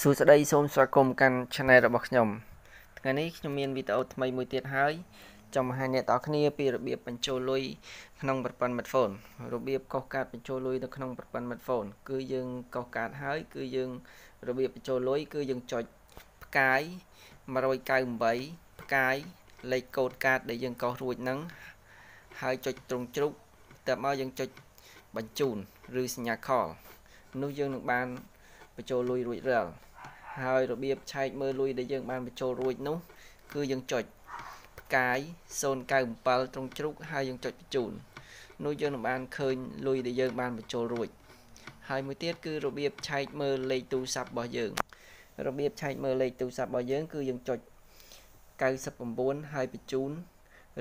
សួស្តីសូមស្វាគមន៍កាន់ Channel របស់ខ្ញុំថ្ងៃនេះខ្ញុំមានវីដេអូថ្មីមួយទៀតហើយចង់បង្ហាញអ្នកទាំងគ្នាពីរបៀបបញ្ចូលលុយក្នុងប្រព័ន្ធ smartphone របៀបកោះកាតបញ្ចូលលុយនៅក្នុង ប្រព័ន្ធ smartphone គឺយើងកោះកាតហើយគឺយើងរបៀបបញ្ចូលលុយគឺយើងចុចផ្កាយ198ផ្កាយលេខកូដកាត ដែលយើងកោះរួចហ្នឹងហើយចុចត្រង់ជ្រុកតាមមកយើងចុចបញ្ជូន ឬសញ្ញាខលនោះយើងនឹងបានបញ្ចូលលុយរួចរាល់ហើយរបៀបឆែកមើលលុយដែលយើងបានបញ្ចូលរួចនោះ គឺយើងចុចផ្កាយ097ត្រង់ជ្រុកហើយយើងចុចបញ្ជូននោះយើងនឹងបានឃើញលុយដែលយើងបានបញ្ចូលរួចហើយមួយទៀតគឺរបៀបឆែកមើលលេខទូរស័ព្ទរបស់យើងរបៀបឆែកមើលលេខទូរស័ព្ទរបស់យើង គឺយើងចុច99ហើយបញ្ជូន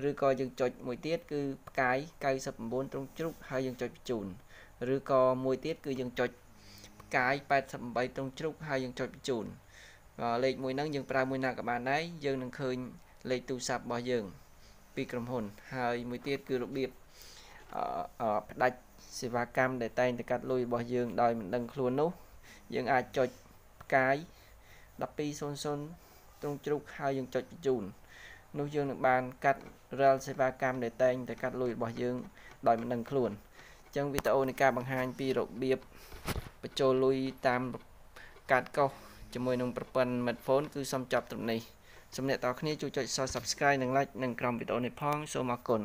ឬក៏យើងចុចមួយទៀតគឺផ្កាយ99ត្រង់ជ្រុកហើយយើងចុចបញ្ជូនឬក៏មួយទៀតគឺយើងចុចកាយ88ត្រង់ជ្រុកហើយយើងចុចបញ្ជូន លេខមួយហ្នឹងយើងប្រើមួយណាក៏បានដែរយើងនឹងឃើញលេខទូរស័ព្ទរបស់យើង ពីក្រុមហ៊ុនហើយមួយទៀតគឺរបៀបផ្ដាច់សេវាកម្មដែលតែងតែកាត់លុយរបស់យើង ដោយមិនដឹងខ្លួននោះ យើងអាចចុចផ្កាយ1200ត្រង់ជ្រុកហើយយើងចុចបញ្ជូននោះយើងនឹងបានកាត់រាល់សេវាកម្មដែលតែងតែកាត់លុយរបស់យើងដោយមិនដឹងខ្លួនអញ្ចឹងវីដេអូនៃការបង្ហាញពីរបៀបបញ្ចូលលុយតាមកាតកោសជាមួយនឹងប្រព័ន្ធ smartphone គឺសំចប់ត្រឹមនេះសូមអ្នកទាំងអស់គ្នាជួយចុច Subscribe និង Like នឹងក្រុមវីដេអូនេះផងសូមអរគុណ